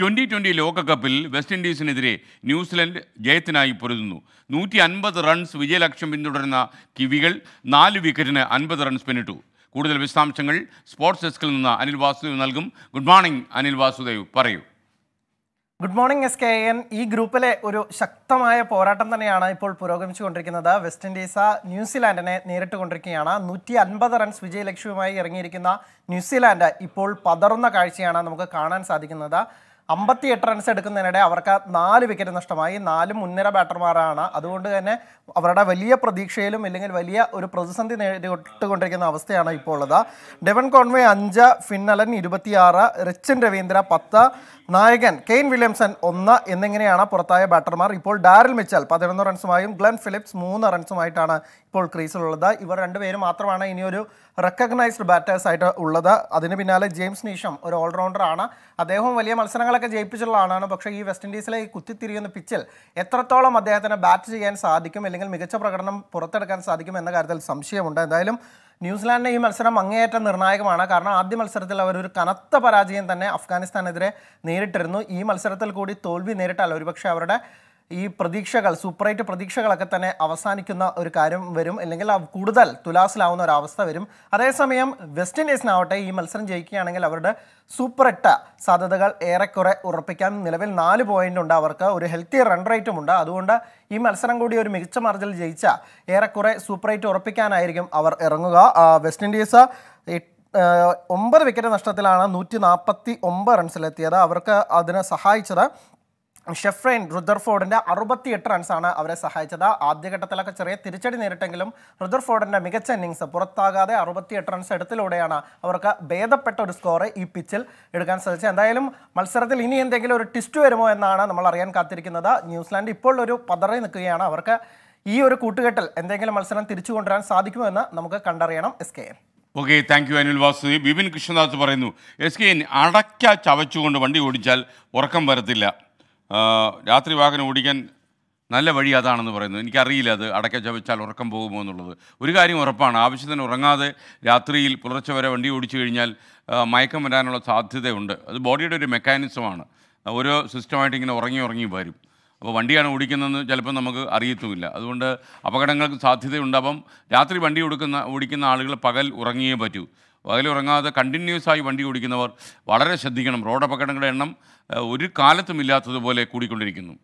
twenty twenty ലോകകപ്പിൽ West ഇൻഡീസിനെതിരെ New Zealand ജയത്തിനായി പൊരുതുന്നു നൂറ്റി അൻപത് റൺസ് വിജയലക്ഷ്യം പിന്തുടരുന്ന കിവികൾ നാല് വിക്കറ്റിന് അൻപത് റൺസ് പിന്നിട്ടു കൂടുതൽ വിശദാംശങ്ങൾ സ്പോർട്സ് ഡെസ്കിൽ നിന്ന് അനിൽ വാസുദേവ് നൽകും ഗുഡ് മോർണിംഗ് അനിൽ വാസുദേവ് പറയൂ good morning S K N ഈ ഗ്രൂപ്പിലെ ഒരു ശക്തമായ പോരാട്ടം തന്നെയാണ് ഇപ്പോൾ പുരോഗമിച്ചുകൊണ്ടിരിക്കുന്നത് വെസ്റ്റ് ഇൻഡീസ് ന്യൂസിലാൻഡിനെ നേരിട്ട് കൊണ്ടിരിക്കുകയാണ് നൂറ്റി അൻപത് റൺസ് വിജയലക്ഷ്യവുമായി ഇറങ്ങിയിരിക്കുന്ന ന്യൂസിലാൻഡ് ഇപ്പോൾ പതറുന്ന കാഴ്ചയാണ് നമുക്ക് കാണാൻ സാധിക്കുന്നത് അമ്പത്തി എട്ട് റൺസ് എടുക്കുന്നതിനിടെ അവർക്ക് നാല് വിക്കറ്റ് നഷ്ടമായി നാല് മുൻനിര ബാറ്റർമാരാണ് അതുകൊണ്ട് തന്നെ അവരുടെ വലിയ പ്രതീക്ഷയിലും ഇല്ലെങ്കിൽ വലിയ ഒരു പ്രതിസന്ധി നേരിട്ടുകൊണ്ടിരിക്കുന്ന അവസ്ഥയാണ് ഇപ്പോൾ ഉള്ളത് ഡെവൻ കോൺവേ അഞ്ച് ഫിന്നലൻ ഇരുപത്തിയാറ് റിച്ചിൻ രവീന്ദ്ര പത്ത് നായകൻ കെയ്ൻ വില്യംസൺ ഒന്ന് എന്നിങ്ങനെയാണ് പുറത്തായ ബാറ്റർമാർ ഇപ്പോൾ ഡാരിൽ മിച്ചൽ പതിനൊന്ന് റൺസുമായും ഗ്ലെൻ ഫിലിപ്സ് മൂന്ന് റൺസുമായിട്ടാണ് ഇപ്പോൾ ക്രീസിലുള്ളത് ഇവർ രണ്ടുപേരും മാത്രമാണ് ഇനിയൊരു റെക്കഗ്നൈസ്ഡ് ബാറ്റേഴ്സ് ആയിട്ട് ഉള്ളത് അതിന് പിന്നാലെ ജെയിംസ് നീഷം ഒരു ഓൾറൗണ്ടറാണ് അദ്ദേഹവും വലിയ മത്സരങ്ങളെ മത്സരങ്ങളൊക്കെ ജയിപ്പിച്ചുള്ള ആളാണ് പക്ഷേ ഈ വെസ്റ്റ് ഇൻഡീസിലെ ഈ കുത്തിത്തിരിയുന്ന പിച്ചിൽ എത്രത്തോളം അദ്ദേഹത്തിന് ബാറ്റ് ചെയ്യാൻ സാധിക്കും അല്ലെങ്കിൽ മികച്ച പ്രകടനം പുറത്തെടുക്കാൻ സാധിക്കും എന്ന കാര്യത്തിൽ സംശയമുണ്ട് എന്തായാലും ന്യൂസിലാൻഡിന് ഈ മത്സരം അങ്ങേയറ്റം നിർണായകമാണ് കാരണം ആദ്യ മത്സരത്തിൽ അവർ ഒരു കനത്ത പരാജയം തന്നെ അഫ്ഗാനിസ്ഥാനെതിരെ നേരിട്ടിരുന്നു ഈ മത്സരത്തിൽ കൂടി തോൽവി നേരിട്ടാൽ ഒരുപക്ഷെ അവരുടെ ഈ പ്രതീക്ഷകൾ സൂപ്പറേറ്റ് പ്രതീക്ഷകളൊക്കെ തന്നെ അവസാനിക്കുന്ന ഒരു കാര്യം വരും അല്ലെങ്കിൽ കൂടുതൽ തുലാസിലാവുന്ന ഒരു അവസ്ഥ വരും അതേസമയം വെസ്റ്റ് ഇൻഡീസിനാവട്ടെ ഈ മത്സരം ജയിക്കുകയാണെങ്കിൽ അവരുടെ സൂപ്പർ എട്ട സാധ്യതകൾ ഏറെക്കുറെ ഉറപ്പിക്കാൻ നിലവിൽ നാല് പോയിന്റ് ഉണ്ട് അവർക്ക് ഒരു ഹെൽത്തി റൺ റേറ്റും ഉണ്ട് അതുകൊണ്ട് ഈ മത്സരം കൂടി ഒരു മികച്ച മാർജിൽ ജയിച്ച ഏറെക്കുറെ സൂപ്പർ എയ്റ്റ് ഉറപ്പിക്കാനായിരിക്കും അവർ ഇറങ്ങുക വെസ്റ്റ് ഇൻഡീസ് ഒമ്പത് വിക്കറ്റ് നഷ്ടത്തിലാണ് നൂറ്റി നാൽപ്പത്തി ഒമ്പത് റൺസിലെത്തിയത് അവർക്ക് അതിനെ സഹായിച്ചത് ഷെഫ്രൈൻ റുദർഫോർഡിന്റെ എട്ട് റൺസാണ് അവരെ സഹായിച്ചത് ആദ്യഘട്ടത്തിലൊക്കെ ചെറിയ തിരിച്ചടി നേരിട്ടെങ്കിലും റുദർഫോർഡിന്റെ മികച്ച ഇന്നിങ്സ് പുറത്താകാതെ എട്ട് റൺസ് എടുത്തിലൂടെയാണ് അവർക്ക് ഭേദപ്പെട്ട ഒരു സ്കോർ ഈ പിച്ചിൽ എടുക്കാൻ സാധിച്ചത് എന്തായാലും മത്സരത്തിൽ ഇനി എന്തെങ്കിലും ഒരു ട്വിസ്റ്റ് വരുമോ എന്നാണ് നമ്മൾ അറിയാൻ കാത്തിരിക്കുന്നത് ന്യൂസിലാൻഡ് ഇപ്പോൾ ഒരു പതറി നിൽക്കുകയാണ് അവർക്ക് ഈ ഒരു കൂട്ടുകെട്ടിൽ എന്തെങ്കിലും മത്സരം തിരിച്ചു കൊണ്ടുവരാൻ സാധിക്കുമോ എന്ന് നമുക്ക് കണ്ടറിയണം S K N okay thank you Anil Vasu Bipin Krishnadas പറയുന്നു എസ് കെ എൻ അടക്ക ചവച്ചുകൊണ്ട് വണ്ടി ഓടിച്ചാൽ ഉറക്കം വരത്തില്ല രാത്രി വാഹനം ഓടിക്കാൻ നല്ല വഴി അതാണെന്ന് പറയുന്നു എനിക്കറിയില്ല അത് അടയ്ക്ക ചവച്ചാൽ ഉറക്കം പോകുമോ എന്നുള്ളത് ഒരു കാര്യം ഉറപ്പാണ് ആവശ്യത്തിന് ഉറങ്ങാതെ രാത്രിയിൽ പുലർച്ചെ വരെ വണ്ടി ഓടിച്ചു കഴിഞ്ഞാൽ മയക്കം വരാനുള്ള സാധ്യതയുണ്ട് അത് ബോഡിയുടെ ഒരു മെക്കാനിസമാണ് ഓരോ സിസ്റ്റമായിട്ട് ഇങ്ങനെ ഉറങ്ങി ഉറങ്ങി വരും അപ്പോൾ വണ്ടിയാണ് ഓടിക്കുന്നതെന്ന് ചിലപ്പോൾ നമുക്ക് അറിയത്തുമില്ല അതുകൊണ്ട് അപകടങ്ങൾക്ക് സാധ്യതയുണ്ടാവും അപ്പം രാത്രി വണ്ടി ഓടിക്കുന്ന ഓടിക്കുന്ന ആളുകൾ പകൽ ഉറങ്ങിയേ പറ്റൂ പകലുറങ്ങാതെ കണ്ടിന്യൂസ് ആയി വണ്ടി ഓടിക്കുന്നവർ വളരെ ശ്രദ്ധിക്കണം റോഡപകടങ്ങളുടെ എണ്ണം ഒരു കാലത്തും ഇല്ലാത്തതുപോലെ കൂടിക്കൊണ്ടിരിക്കുന്നു